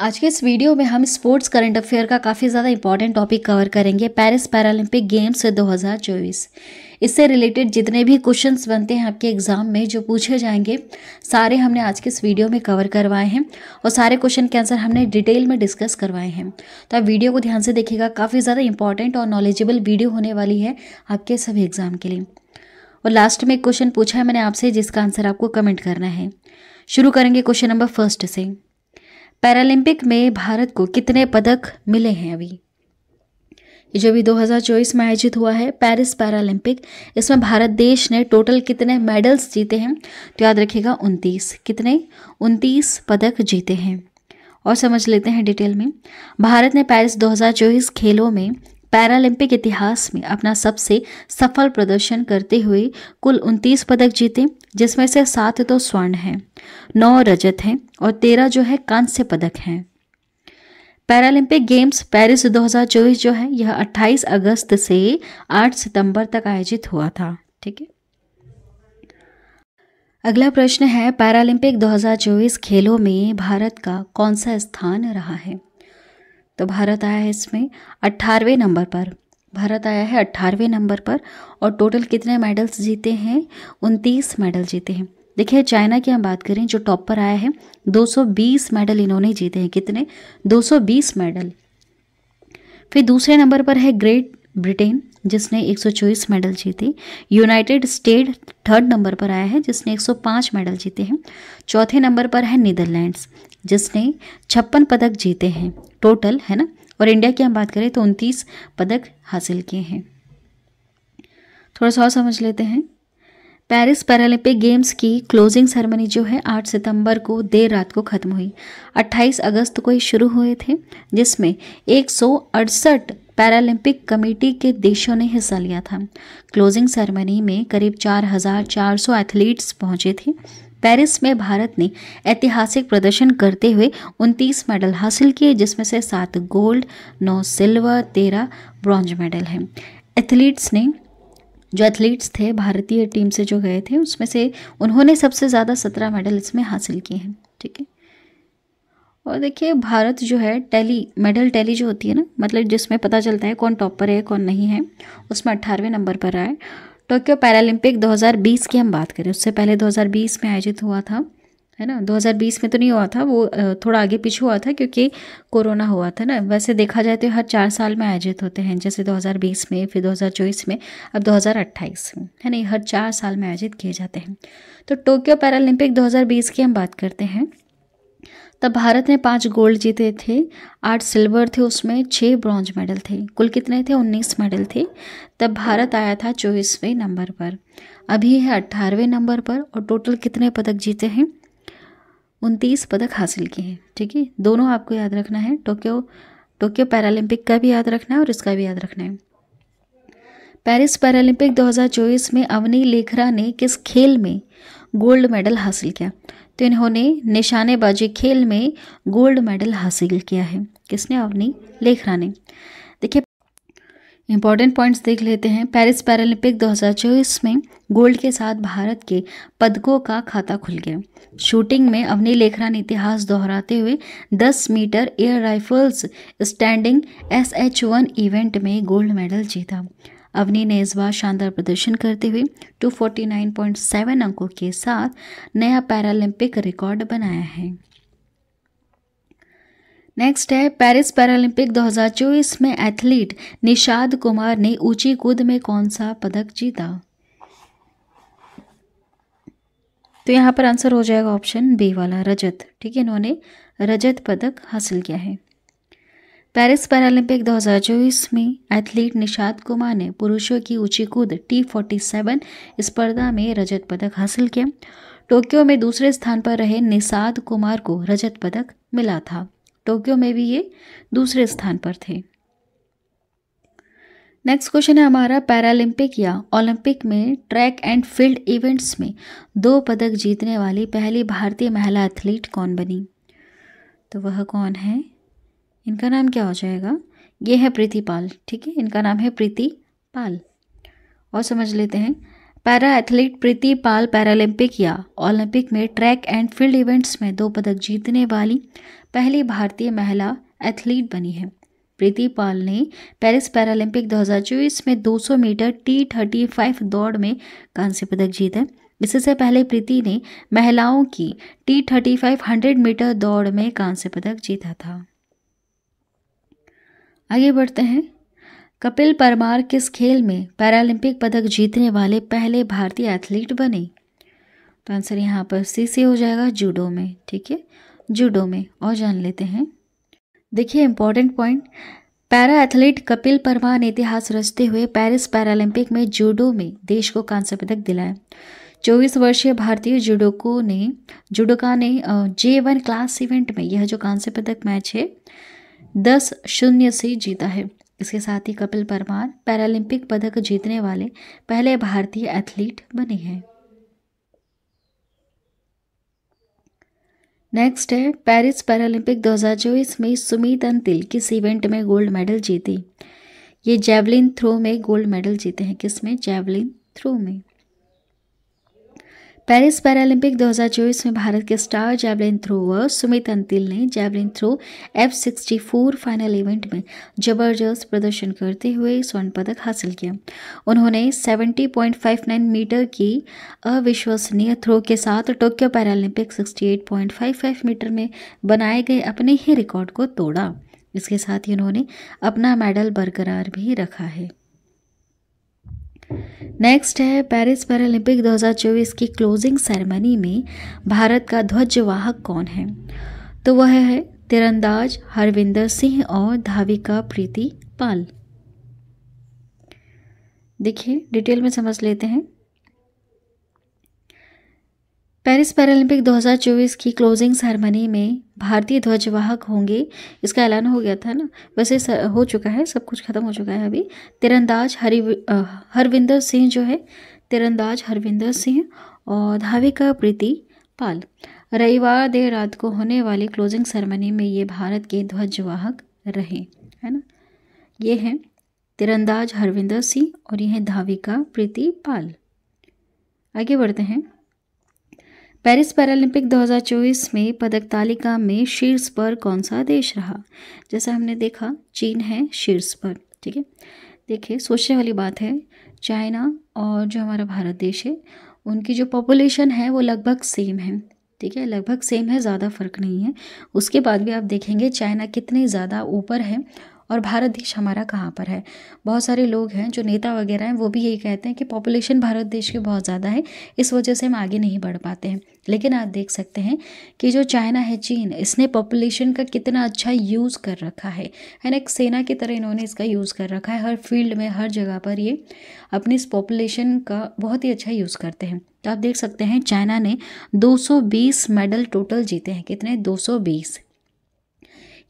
आज के इस वीडियो में हम स्पोर्ट्स करंट अफेयर का काफ़ी ज़्यादा इंपॉर्टेंट टॉपिक कवर करेंगे पेरिस पैरालंपिक गेम्स 2024 इससे रिलेटेड जितने भी क्वेश्चंस बनते हैं आपके एग्ज़ाम में जो पूछे जाएंगे सारे हमने आज के इस वीडियो में कवर करवाए हैं और सारे क्वेश्चन के आंसर हमने डिटेल में डिस्कस करवाए हैं तो आप वीडियो को ध्यान से देखिएगा काफ़ी ज़्यादा इंपॉर्टेंट और नॉलेजेबल वीडियो होने वाली है आपके सभी एग्ज़ाम के लिए और लास्ट में एक क्वेश्चन पूछा है मैंने आपसे जिसका आंसर आपको कमेंट करना है शुरू करेंगे क्वेश्चन नंबर फर्स्ट से पैरालंपिक में भारत को कितने पदक मिले हैं अभी ये जो अभी 2024 में आयोजित हुआ है पेरिस पैरालंपिक इसमें भारत देश ने टोटल कितने मेडल्स जीते हैं तो याद रखिएगा उनतीस कितने उनतीस पदक जीते हैं और समझ लेते हैं डिटेल में भारत ने पेरिस 2024 खेलों में पैरालंपिक इतिहास में अपना सबसे सफल प्रदर्शन करते हुए कुल उनतीस पदक जीते जिसमें से सात तो स्वर्ण हैं नौ रजत हैं और तेरह जो है कांस्य पदक हैं पैरालंपिक गेम्स पेरिस 2024 जो है यह 28 अगस्त से 8 सितंबर तक आयोजित हुआ था ठीक है अगला प्रश्न है पैरालंपिक 2024 खेलों में भारत का कौन सा स्थान रहा है तो भारत आया है इसमें अट्ठारहवें नंबर पर भारत आया है अट्ठारहवें नंबर पर और टोटल कितने मेडल्स जीते हैं उनतीस मेडल जीते हैं देखिए चाइना की हम बात करें जो टॉप पर आया है 220 मेडल इन्होंने जीते हैं कितने 220 मेडल फिर दूसरे नंबर पर है ग्रेट ब्रिटेन जिसने 124 मेडल जीते यूनाइटेड स्टेट थर्ड नंबर पर आया है जिसने 105 मेडल जीते हैं चौथे नंबर पर है नीदरलैंड्स जिसने छप्पन पदक जीते हैं टोटल है ना और इंडिया की हम बात करें तो उनतीस पदक हासिल किए हैं थोड़ा सा और समझ लेते हैं पेरिस पैरालंपिक गेम्स की क्लोजिंग सेरेमनी जो है 8 सितंबर को देर रात को ख़त्म हुई 28 अगस्त को ही शुरू हुए थे जिसमें एक पैरालंपिक कमेटी के देशों ने हिस्सा लिया था क्लोजिंग सेरेमनी में करीब 4,400 एथलीट्स पहुंचे थे पेरिस में भारत ने ऐतिहासिक प्रदर्शन करते हुए 29 मेडल हासिल किए जिसमें से सात गोल्ड नौ सिल्वर तेरह ब्रॉन्ज मेडल हैं एथलीट्स ने जो एथलीट्स थे भारतीय टीम से जो गए थे उसमें से उन्होंने सबसे ज़्यादा सत्रह मेडल इसमें हासिल किए हैं ठीक है और देखिए भारत जो है टैली मेडल टैली जो होती है ना मतलब जिसमें पता चलता है कौन टॉप पर है कौन नहीं है उसमें अट्ठारहवें नंबर पर आए टोक्यो पैरालंपिक 2020 की हम बात करें उससे पहले 2020 में आयोजित हुआ था है ना 2020 में तो नहीं हुआ था वो थोड़ा आगे पीछे हुआ था क्योंकि कोरोना हुआ था ना वैसे देखा जाए तो हर चार साल में आयोजित होते हैं जैसे 2020 में फिर 2024 में अब 2028 में है ना हर चार साल में आयोजित किए जाते हैं तो टोक्यो पैरालंपिक 2020 की हम बात करते हैं तब भारत ने पाँच गोल्ड जीते थे आठ सिल्वर थे उसमें छः ब्रॉन्ज मेडल थे कुल कितने थे उन्नीस मेडल थे तब भारत आया था चौबीसवें नंबर पर अभी है अट्ठारहवें नंबर पर और टोटल कितने पदक जीते हैं उनतीस पदक हासिल किए हैं ठीक है दोनों आपको याद रखना है टोक्यो टोक्यो पैरालंपिक का भी याद रखना है और इसका भी याद रखना है पेरिस पैरालंपिक 2024 में अवनी लेखरा ने किस खेल में गोल्ड मेडल हासिल किया तो इन्होंने निशानेबाजी खेल में गोल्ड मेडल हासिल किया है किसने अवनी लेखरा ने देखिए इंपॉर्टेंट पॉइंट्स देख लेते हैं पेरिस पैरालंपिक 2024 में गोल्ड के साथ भारत के पदकों का खाता खुल गया शूटिंग में अवनी लेखरा ने इतिहास दोहराते हुए 10 metre air rifles standing S H one event में गोल्ड मेडल जीता अवनी ने इस बार शानदार प्रदर्शन करते हुए 249.7 अंकों के साथ नया पैरालंपिक रिकॉर्ड बनाया है नेक्स्ट है पेरिस पैरालंपिक 2024 में एथलीट निषाद कुमार ने ऊंची कूद में कौन सा पदक जीता तो यहाँ पर आंसर हो जाएगा ऑप्शन बी वाला रजत ठीक है इन्होंने रजत पदक हासिल किया है पेरिस पैरालंपिक 2024 में एथलीट निषाद कुमार ने पुरुषों की ऊंची कूद टी फोर्टी सेवन स्पर्धा में रजत पदक हासिल किया टोक्यो में दूसरे स्थान पर रहे निषाद कुमार को रजत पदक मिला था टोक्यो में भी ये दूसरे स्थान पर थे नेक्स्ट क्वेश्चन है हमारा पैरालंपिक या ओलंपिक में ट्रैक एंड फील्ड इवेंट्स में दो पदक जीतने वाली पहली भारतीय महिला एथलीट कौन बनी तो वह कौन है इनका नाम क्या हो जाएगा ये है प्रीति पाल ठीक है इनका नाम है प्रीति पाल और समझ लेते हैं para athlete Preeti Pal Paralympic या ओलंपिक में ट्रैक एंड फील्ड इवेंट्स में दो पदक जीतने वाली पहली भारतीय महिला एथलीट बनी है प्रीति पाल ने पेरिस पैरालंपिक 2024 में 200 मीटर टी थर्टी फाइव दौड़ में कांस्य पदक जीता इससे पहले प्रीति ने महिलाओं की T thirty five hundred metre दौड़ में कांस्य पदक जीता था आगे बढ़ते हैं कपिल परमार किस खेल में पैरालंपिक पदक जीतने वाले पहले भारतीय एथलीट बने तो आंसर यहाँ पर सी सी हो जाएगा जूडो में ठीक है जूडो में और जान लेते हैं देखिए important point para athlete Kapil Parmar ने इतिहास रचते हुए पेरिस पैरालंपिक में जूडो में देश को कांस्य पदक दिलाया चौबीस वर्षीय भारतीय जूडोको ने जूडोका ने जे वन क्लास इवेंट में यह जो कांस्य पदक मैच है दस शून्य से जीता है इसके साथ ही कपिल परमार पैरालंपिक पदक जीतने वाले पहले भारतीय एथलीट बने हैं नेक्स्ट है पेरिस पैरालंपिक 2024 में सुमित अंतिल किस इवेंट में गोल्ड मेडल जीती ये जैवलिन थ्रो में गोल्ड मेडल जीते हैं किसमें जेवलिन जैवलिन थ्रो में पेरिस पैरालंपिक 2024 में भारत के star javelin thrower Sumit Antil ने javelin throw F sixty four final event में जबरदस्त प्रदर्शन करते हुए स्वर्ण पदक हासिल किया उन्होंने 70.59 मीटर की अविश्वसनीय थ्रो के साथ टोक्यो पैरालंपिक 68.55 मीटर में बनाए गए अपने ही रिकॉर्ड को तोड़ा इसके साथ ही उन्होंने अपना मेडल बरकरार भी रखा है नेक्स्ट है पेरिस पैरालंपिक 2024 की क्लोजिंग सेरेमनी में भारत का ध्वजवाहक कौन है तो वह है तिरंदाज हरविंदर सिंह और धाविका प्रीति पाल देखिए डिटेल में समझ लेते हैं पेरिस पैरालंपिक 2024 की क्लोजिंग सेरेमनी में भारतीय ध्वजवाहक होंगे इसका ऐलान हो गया था ना वैसे हो चुका है सब कुछ खत्म हो चुका है अभी तिरंदाज हरि हरविंदर सिंह जो है तिरंदाज हरविंदर सिंह और धाविका प्रीति पाल रविवार देर रात को होने वाली क्लोजिंग सेरेमनी में ये भारत के ध्वजवाहक रहे है ना ये हैं तिरंदाज हरविंदर सिंह और ये हैं धाविका प्रीति पाल आगे बढ़ते हैं पेरिस पैरालंपिक 2024 में पदक तालिका में शीर्ष पर कौन सा देश रहा जैसा हमने देखा चीन है शीर्ष पर ठीक है देखिए सोचने वाली बात है चाइना और जो हमारा भारत देश है उनकी जो पॉपुलेशन है वो लगभग सेम है ठीक है लगभग सेम है ज़्यादा फ़र्क नहीं है उसके बाद भी आप देखेंगे चाइना कितने ज़्यादा ऊपर है और भारत देश हमारा कहाँ पर है बहुत सारे लोग हैं जो नेता वगैरह हैं वो भी यही कहते हैं कि पॉपुलेशन भारत देश की बहुत ज़्यादा है इस वजह से हम आगे नहीं बढ़ पाते हैं लेकिन आप देख सकते हैं कि जो चाइना है चीन इसने पॉपुलेशन का कितना अच्छा यूज़ कर रखा है है ना एक सेना की तरह इन्होंने इसका यूज़ कर रखा है हर फील्ड में हर जगह पर ये अपनी इस पॉपुलेशन का बहुत ही अच्छा यूज़ करते हैं तो आप देख सकते हैं चाइना ने 220 मेडल टोटल जीते हैं कितने 220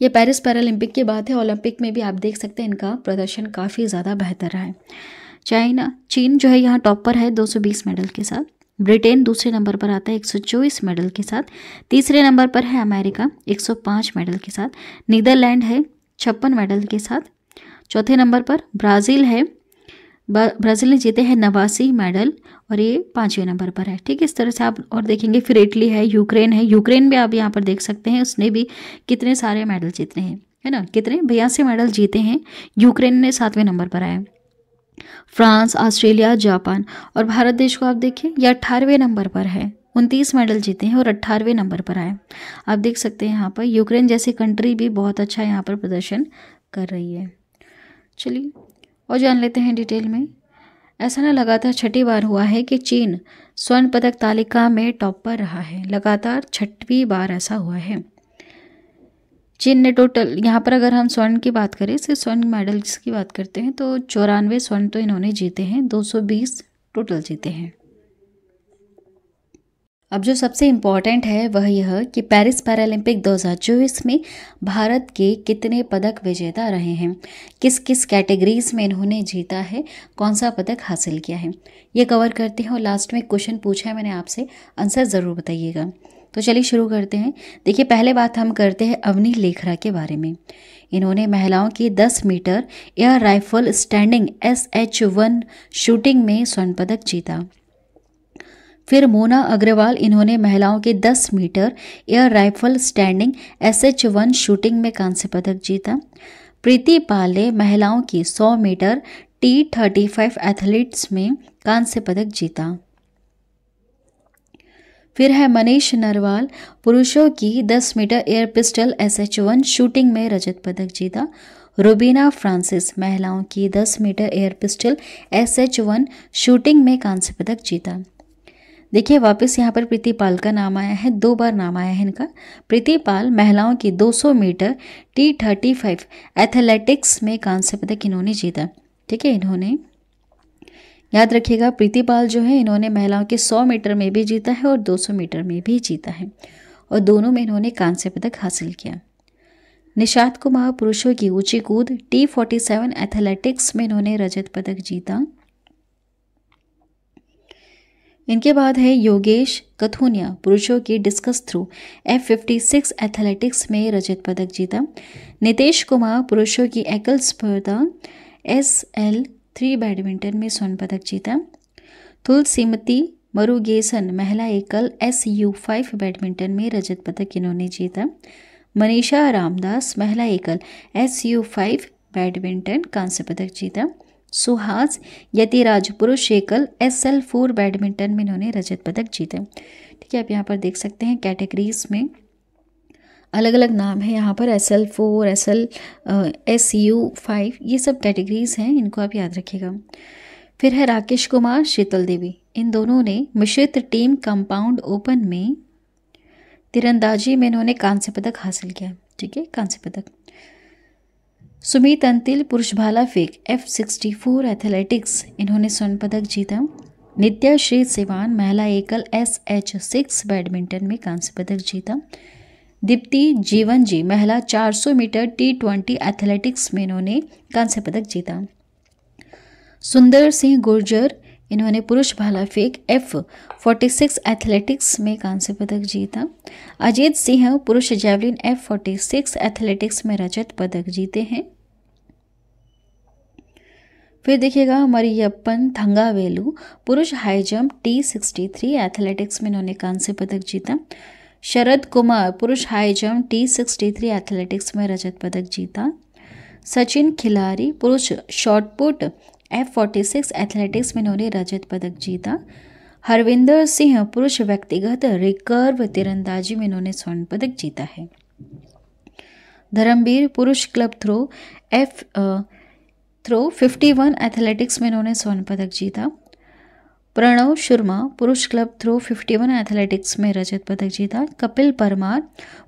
ये पेरिस पैरालंपिक की बात है ओलंपिक में भी आप देख सकते हैं इनका प्रदर्शन काफ़ी ज़्यादा बेहतर रहा है चाइना चीन जो है यहाँ टॉप पर है 220 मेडल के साथ ब्रिटेन दूसरे नंबर पर आता है 124 मेडल के साथ तीसरे नंबर पर है अमेरिका 105 मेडल के साथ नीदरलैंड है छप्पन मेडल के साथ चौथे नंबर पर ब्राज़ील है ब्राज़ील ने जीते हैं नवासी मेडल और ये पाँचवें नंबर पर है ठीक है इस तरह से आप और देखेंगे फिर इटली है यूक्रेन है यूक्रेन भी आप यहाँ पर देख सकते हैं उसने भी कितने सारे मेडल जीते हैं है ना कितने बयासी मेडल जीते हैं यूक्रेन ने सातवें नंबर पर आया फ्रांस ऑस्ट्रेलिया जापान और भारत देश को आप देखिए यह अट्ठारहवें नंबर पर है उनतीस मेडल जीते हैं और अट्ठारहवें नंबर पर आए आप देख सकते हैं यहाँ पर यूक्रेन जैसी कंट्री भी बहुत अच्छा यहाँ पर प्रदर्शन कर रही है चलिए और जान लेते हैं डिटेल में ऐसा ना लगातार छठी बार हुआ है कि चीन स्वर्ण पदक तालिका में टॉप पर रहा है लगातार छठवीं बार ऐसा हुआ है चीन ने टोटल यहाँ पर अगर हम स्वर्ण की बात करें सिर्फ स्वर्ण मेडल्स की बात करते हैं तो चौरानवे स्वर्ण तो इन्होंने जीते हैं 220 टोटल जीते हैं अब जो सबसे इम्पॉर्टेंट है वह यह कि पेरिस पैरालंपिक 2024 में भारत के कितने पदक विजेता रहे हैं किस किस कैटेगरीज में इन्होंने जीता है कौन सा पदक हासिल किया है ये कवर करते हैं और लास्ट में क्वेश्चन पूछा है मैंने आपसे आंसर ज़रूर बताइएगा तो चलिए शुरू करते हैं देखिए पहले बात हम करते हैं अवनी लेखरा के बारे में इन्होंने महिलाओं की 10 metre air rifle standing S H one shooting में स्वर्ण पदक जीता फिर मोना अग्रवाल इन्होंने महिलाओं के 10 metre air rifle standing S H one shooting में कांस्य पदक जीता प्रीति पाल ने महिलाओं की 100 metre T thirty five athletes में कांस्य पदक जीता फिर है मनीष नरवाल पुरुषों की 10 metre air pistol S H one shooting में रजत पदक जीता रुबीना फ्रांसिस महिलाओं की 10 metre air pistol S H one shooting में कांस्य पदक जीता देखिए वापस यहाँ पर प्रीतिपाल का नाम आया है दो बार नाम आया है इनका प्रीतिपाल महिलाओं की 200 metre T thirty five athletics में कांस्य पदक इन्होंने जीता ठीक है इन्होंने याद रखिएगा प्रीतिपाल जो है इन्होंने महिलाओं के 100 मीटर में भी जीता है और 200 मीटर में भी जीता है और दोनों में इन्होंने कांस्य पदक हासिल किया निषाद कुमार पुरुषों की ऊंची कूद टी फोर्टी सेवन एथलेटिक्स में इन्होंने रजत पदक जीता इनके बाद है योगेश कथुनिया पुरुषों की discus throw F fifty six athletics में रजत पदक जीता नितेश कुमार पुरुषों की एकल स्पर्धा एस एल थ्री बैडमिंटन में स्वर्ण पदक जीता तुलसीमती मरुगेसन महिला एकल एस यू फाइव बैडमिंटन में रजत पदक इन्होंने जीता मनीषा रामदास महिला एकल एस यू फाइव बैडमिंटन कांस्य पदक जीता सुहास यति राजपुरुष शेकल एस एल फोर बैडमिंटन में इन्होंने रजत पदक जीते ठीक है आप यहाँ पर देख सकते हैं कैटेगरीज में अलग अलग नाम है यहाँ पर S L four S L S U five ये सब कैटेगरीज हैं इनको आप याद रखिएगा फिर है राकेश कुमार शीतल देवी इन दोनों ने मिश्रित टीम कंपाउंड ओपन में तिरंदाजी में इन्होंने कांस्य पदक हासिल किया ठीक है कांस्य पदक सुमित अंतिल पुरुष भाला फेंक एफ सिक्सटी फोर एथलेटिक्स इन्होंने स्वर्ण पदक जीता नित्या श्री सिवान महिला एकल एस एच सिक्स बैडमिंटन में कांस्य पदक जीता दीप्ति जीवन जी महिला 400 मीटर टी ट्वेंटी एथलेटिक्स में इन्होंने कांस्य पदक जीता सुंदर सिंह गुर्जर इन्होंने पुरुष भाला फेंक एफ 46 एथलेटिक्स में कांस्य पदक जीता अजीत सिंह पुरुष जैवलिन एफ 46 एथलेटिक्स में रजत पदक जीते हैं फिर देखिएगा मरियप्पन थंगावेलू पुरुष हाई जंप टी 63 एथलेटिक्स में इन्होंने कांस्य पदक जीता शरद कुमार पुरुष हाई जंप टी 63 एथलेटिक्स में रजत पदक जीता सचिन खिलारी पुरुष shot put F forty six athletics में उन्होंने रजत पदक जीता हरविंदर सिंह पुरुष व्यक्तिगत रिकर्व तीरंदाजी में उन्होंने स्वर्ण पदक जीता है धर्मवीर पुरुष club throw F throw one athletics में उन्होंने स्वर्ण पदक जीता प्रणव शर्मा पुरुष क्लब थ्रो 51 एथलेटिक्स में रजत पदक जीता कपिल परमार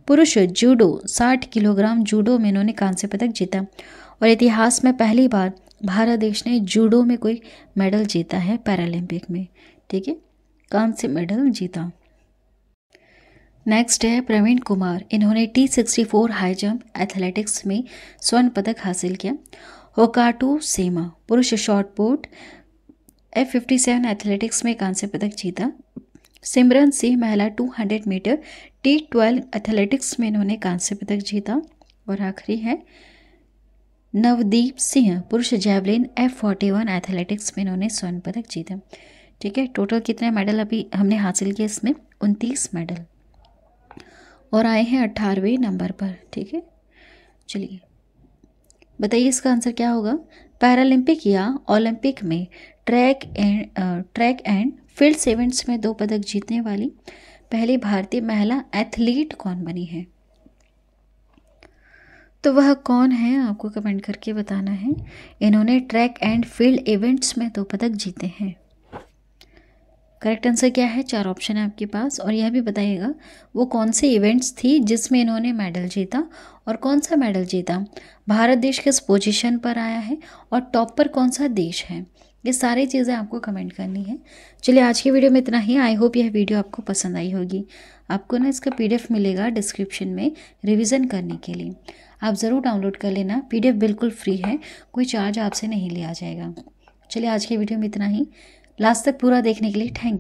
पुरुष जूडो 60 किलोग्राम जूडो में इन्होंने कांस्य पदक जीता और इतिहास में पहली बार भारत देश ने जूडो में कोई मेडल जीता है पैरालंपिक में ठीक है कौन से मेडल जीता नेक्स्ट है प्रवीण कुमार इन्होंने T sixty four high jump athletics में स्वर्ण पदक हासिल किया होकाटू सेमा पुरुष short board F fifty seven athletics में कांस्य पदक जीता सिमरन सिंह महिला 200 मीटर टी ट्वेल्व एथलेटिक्स में इन्होंने कांस्य पदक जीता और आखिरी है नवदीप सिंह पुरुष javelin F forty one athletics में इन्होंने स्वर्ण पदक जीता ठीक है टोटल कितने मेडल अभी हमने हासिल किए इसमें उनतीस मेडल और आए हैं अट्ठारहवें नंबर पर ठीक है चलिए बताइए इसका आंसर क्या होगा पैरालंपिक या ओलंपिक में track and track and field events में दो पदक जीतने वाली पहली भारतीय महिला एथलीट कौन बनी है तो वह कौन है आपको कमेंट करके बताना है इन्होंने ट्रैक एंड फील्ड इवेंट्स में दो पदक जीते हैं करेक्ट आंसर क्या है चार ऑप्शन है आपके पास और यह भी बताइएगा वो कौन से इवेंट्स थी जिसमें इन्होंने मेडल जीता और कौन सा मेडल जीता भारत देश किस पोजीशन पर आया है और टॉप पर कौन सा देश है ये सारी चीज़ें आपको कमेंट करनी है चलिए आज की वीडियो में इतना ही आई होप यह वीडियो आपको पसंद आई होगी आपको ना इसका पी मिलेगा डिस्क्रिप्शन में रिविजन करने के लिए आप ज़रूर डाउनलोड कर लेना पीडीएफ बिल्कुल फ्री है कोई चार्ज आपसे नहीं लिया जाएगा चलिए आज की वीडियो में इतना ही लास्ट तक पूरा देखने के लिए थैंक यू